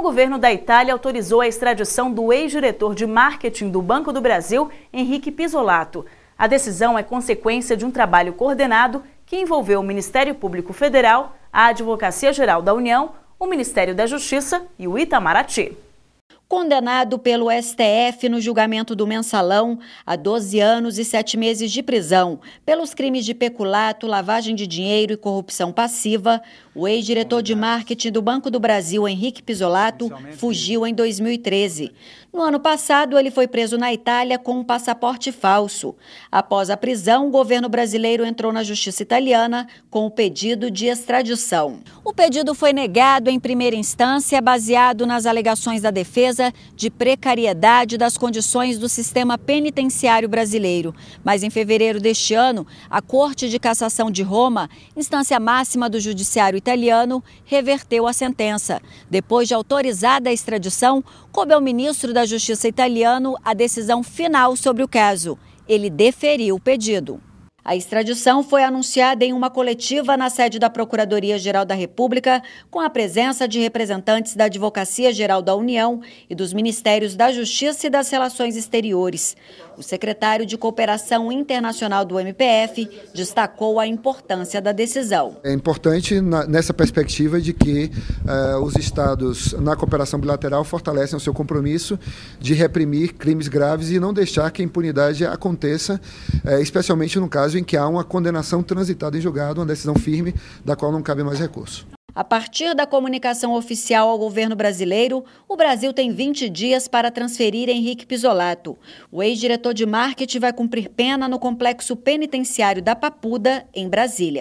O governo da Itália autorizou a extradição do ex-diretor de marketing do Banco do Brasil, Henrique Pisolato. A decisão é consequência de um trabalho coordenado que envolveu o Ministério Público Federal, a Advocacia Geral da União, o Ministério da Justiça e o Itamaraty condenado pelo STF no julgamento do mensalão a 12 anos e 7 meses de prisão pelos crimes de peculato, lavagem de dinheiro e corrupção passiva, o ex-diretor de marketing do Banco do Brasil, Henrique Pisolato, fugiu em 2013. No ano passado, ele foi preso na Itália com um passaporte falso. Após a prisão, o governo brasileiro entrou na justiça italiana com o pedido de extradição. O pedido foi negado em primeira instância, baseado nas alegações da defesa de precariedade das condições do sistema penitenciário brasileiro. Mas em fevereiro deste ano, a Corte de Cassação de Roma, instância máxima do judiciário italiano, reverteu a sentença. Depois de autorizada a extradição, coube ao ministro da Justiça italiano a decisão final sobre o caso. Ele deferiu o pedido. A extradição foi anunciada em uma coletiva na sede da Procuradoria-Geral da República, com a presença de representantes da Advocacia-Geral da União e dos Ministérios da Justiça e das Relações Exteriores. O secretário de Cooperação Internacional do MPF destacou a importância da decisão. É importante nessa perspectiva de que uh, os Estados, na cooperação bilateral, fortalecem o seu compromisso de reprimir crimes graves e não deixar que a impunidade aconteça, uh, especialmente no caso caso em que há uma condenação transitada em julgado, uma decisão firme da qual não cabe mais recurso. A partir da comunicação oficial ao governo brasileiro, o Brasil tem 20 dias para transferir Henrique Pisolato. O ex-diretor de marketing vai cumprir pena no complexo penitenciário da Papuda, em Brasília.